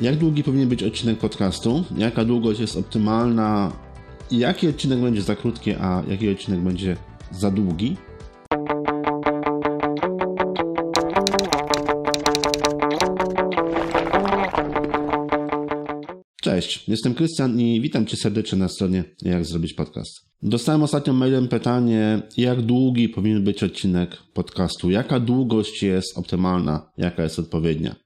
jak długi powinien być odcinek podcastu, jaka długość jest optymalna jaki odcinek będzie za krótki, a jaki odcinek będzie za długi. Cześć, jestem Krystian i witam Cię serdecznie na stronie Jak Zrobić Podcast. Dostałem ostatnio mailem pytanie, jak długi powinien być odcinek podcastu, jaka długość jest optymalna, jaka jest odpowiednia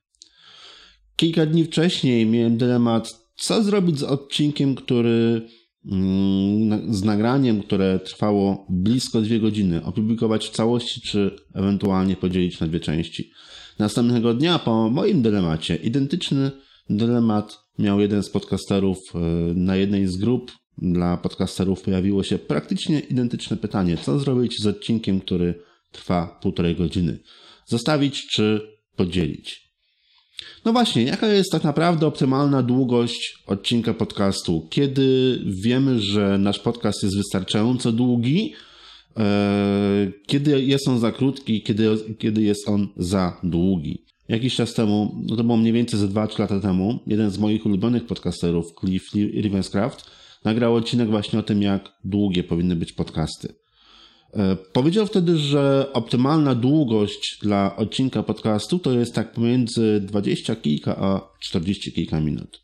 kilka dni wcześniej miałem dylemat, co zrobić z odcinkiem, który mm, z nagraniem, które trwało blisko dwie godziny, opublikować w całości, czy ewentualnie podzielić na dwie części. Następnego dnia, po moim dylemacie, identyczny dylemat miał jeden z podcasterów e, na jednej z grup dla podcasterów pojawiło się praktycznie identyczne pytanie: co zrobić z odcinkiem, który trwa półtorej godziny? Zostawić czy podzielić? No właśnie, jaka jest tak naprawdę optymalna długość odcinka podcastu? Kiedy wiemy, że nasz podcast jest wystarczająco długi, e, kiedy jest on za krótki, kiedy, kiedy jest on za długi. Jakiś czas temu, no to było mniej więcej ze 2-3 lata temu, jeden z moich ulubionych podcasterów, Cliff Ravenscraft, nagrał odcinek właśnie o tym, jak długie powinny być podcasty. E, powiedział wtedy, że optymalna długość dla odcinka podcastu to jest tak pomiędzy 20 kilka a 40 kilka minut.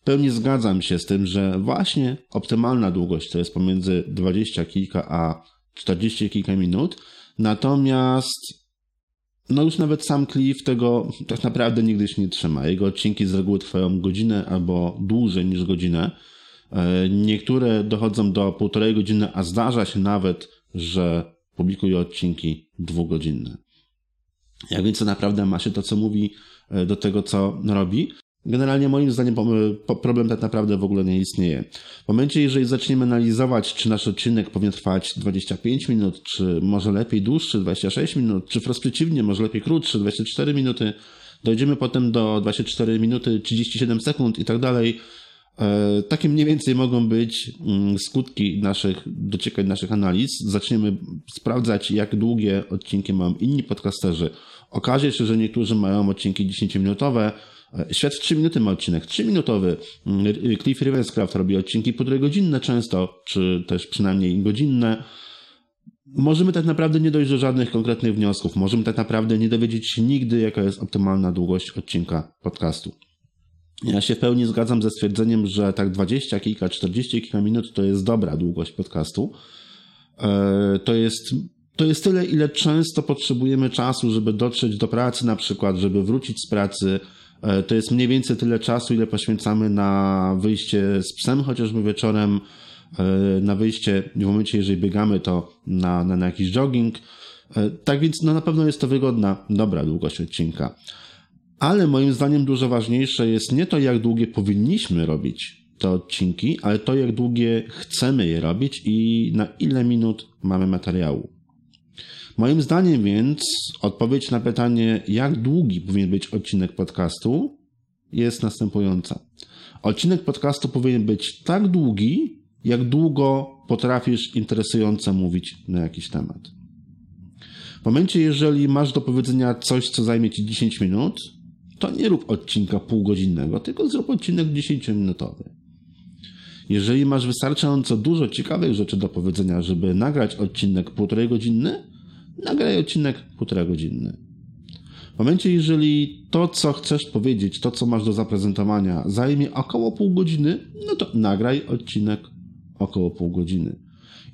W pełni zgadzam się z tym, że właśnie optymalna długość to jest pomiędzy 20 kilka a 40 kilka minut. Natomiast no już nawet sam Cliff tego tak naprawdę nigdy się nie trzyma. Jego odcinki z reguły trwają godzinę albo dłużej niż godzinę. E, niektóre dochodzą do półtorej godziny, a zdarza się nawet, że publikuje odcinki dwugodzinne. Jak więc to naprawdę ma się to, co mówi, e, do tego, co robi. Generalnie moim zdaniem problem tak naprawdę w ogóle nie istnieje. W momencie, jeżeli zaczniemy analizować, czy nasz odcinek powinien trwać 25 minut, czy może lepiej dłuższy 26 minut, czy wprost przeciwnie, może lepiej krótszy 24 minuty, dojdziemy potem do 24 minuty 37 sekund i tak dalej, E, takie mniej więcej mogą być mm, skutki naszych dociekań, naszych analiz. Zaczniemy sprawdzać, jak długie odcinki mają inni podcasterzy. Okaże się, że niektórzy mają odcinki 10-minutowe. E, świat 3 minuty ma odcinek 3-minutowy. Mm, Cliff Riverscraft robi odcinki godzinne często, czy też przynajmniej godzinne. Możemy tak naprawdę nie dojść do żadnych konkretnych wniosków. Możemy tak naprawdę nie dowiedzieć się nigdy, jaka jest optymalna długość odcinka podcastu. Ja się w pełni zgadzam ze stwierdzeniem, że tak 20 kilka, 40 kilka minut to jest dobra długość podcastu. E, to jest, to jest tyle, ile często potrzebujemy czasu, żeby dotrzeć do pracy na przykład, żeby wrócić z pracy. E, to jest mniej więcej tyle czasu, ile poświęcamy na wyjście z psem, chociażby wieczorem, e, na wyjście w momencie, jeżeli biegamy, to na, na, na jakiś jogging. Tak więc no, na pewno jest to wygodna, dobra długość odcinka. Ale moim zdaniem dużo ważniejsze jest nie to, jak długie powinniśmy robić te odcinki, ale to, jak długie chcemy je robić i na ile minut mamy materiału. Moim zdaniem więc odpowiedź na pytanie, jak długi powinien być odcinek podcastu, jest następująca. Odcinek podcastu powinien być tak długi, jak długo potrafisz interesująco mówić na jakiś temat. W momencie, jeżeli masz do powiedzenia coś, co zajmie ci 10 minut, to nie rób odcinka półgodzinnego, tylko zrób odcinek 10-minutowy. Jeżeli masz wystarczająco dużo ciekawych rzeczy do powiedzenia, żeby nagrać odcinek półtorej godzinny, nagraj odcinek półtorej godzinny. W momencie, jeżeli to, co chcesz powiedzieć, to, co masz do zaprezentowania, zajmie około pół godziny, no to nagraj odcinek około pół godziny.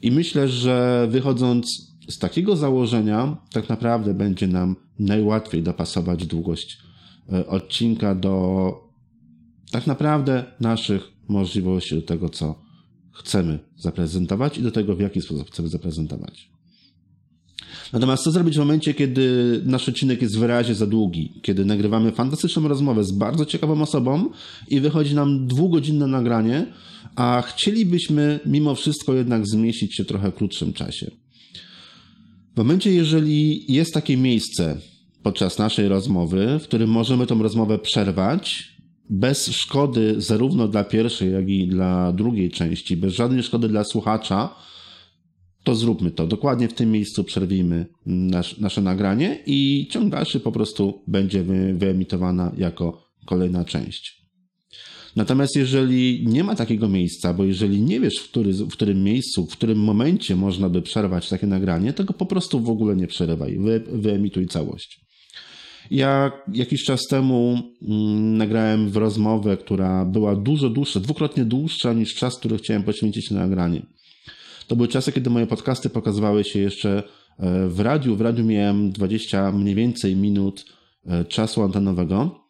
I myślę, że wychodząc z takiego założenia, tak naprawdę będzie nam najłatwiej dopasować długość E, odcinka do tak naprawdę naszych możliwości, do tego, co chcemy zaprezentować i do tego, w jaki sposób chcemy zaprezentować. Natomiast co zrobić w momencie, kiedy nasz odcinek jest wyraźnie za długi, kiedy nagrywamy fantastyczną rozmowę z bardzo ciekawą osobą i wychodzi nam dwugodzinne nagranie, a chcielibyśmy mimo wszystko jednak zmieścić się trochę krótszym czasie. W momencie, jeżeli jest takie miejsce, podczas naszej rozmowy, w którym możemy tą rozmowę przerwać bez szkody zarówno dla pierwszej, jak i dla drugiej części, bez żadnej szkody dla słuchacza, to zróbmy to. Dokładnie w tym miejscu przerwijmy nasz, nasze nagranie i ciąg dalszy po prostu będzie wy, wyemitowana jako kolejna część. Natomiast jeżeli nie ma takiego miejsca, bo jeżeli nie wiesz, w, który, w którym miejscu, w którym momencie można by przerwać takie nagranie, to go po prostu w ogóle nie przerywaj. Wy, wyemituj całość. Ja jakiś czas temu mm, nagrałem w rozmowę, która była dużo dłuższa, dwukrotnie dłuższa niż czas, który chciałem poświęcić na nagranie. To były czasy, kiedy moje podcasty pokazywały się jeszcze e, w radiu. W radiu miałem 20 mniej więcej minut e, czasu antenowego.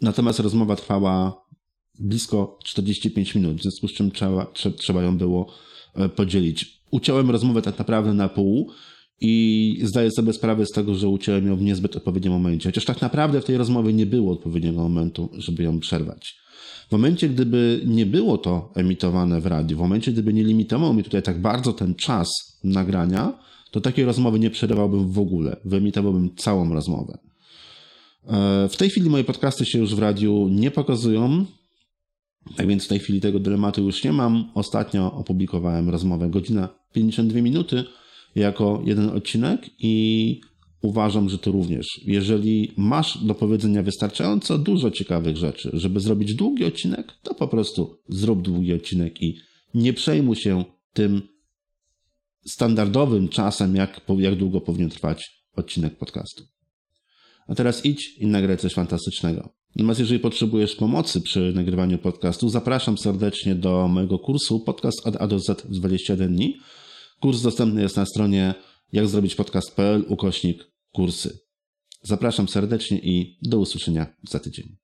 Natomiast rozmowa trwała blisko 45 minut, w związku z czym trzeba, trzeba ją było e, podzielić. Uciąłem rozmowę tak naprawdę na pół, i zdaję sobie sprawę z tego, że uciąłem ją w niezbyt odpowiednim momencie. Chociaż tak naprawdę w tej rozmowie nie było odpowiedniego momentu, żeby ją przerwać. W momencie, gdyby nie było to emitowane w radiu, w momencie, gdyby nie limitował mi tutaj tak bardzo ten czas nagrania, to takiej rozmowy nie przerywałbym w ogóle. Wyemitowałbym całą rozmowę. E, w tej chwili moje podcasty się już w radiu nie pokazują, tak więc w tej chwili tego dylematu już nie mam. Ostatnio opublikowałem rozmowę godzina 52 minuty jako jeden odcinek i uważam, że to również. Jeżeli masz do powiedzenia wystarczająco dużo ciekawych rzeczy, żeby zrobić długi odcinek, to po prostu zrób długi odcinek i nie przejmuj się tym standardowym czasem, jak, jak długo powinien trwać odcinek podcastu. A teraz idź i nagraj coś fantastycznego. Natomiast jeżeli potrzebujesz pomocy przy nagrywaniu podcastu, zapraszam serdecznie do mojego kursu Podcast od A do Z w 21 dni, Kurs dostępny jest na stronie jakzrobićpodcast.pl ukośnik kursy. Zapraszam serdecznie i do usłyszenia za tydzień.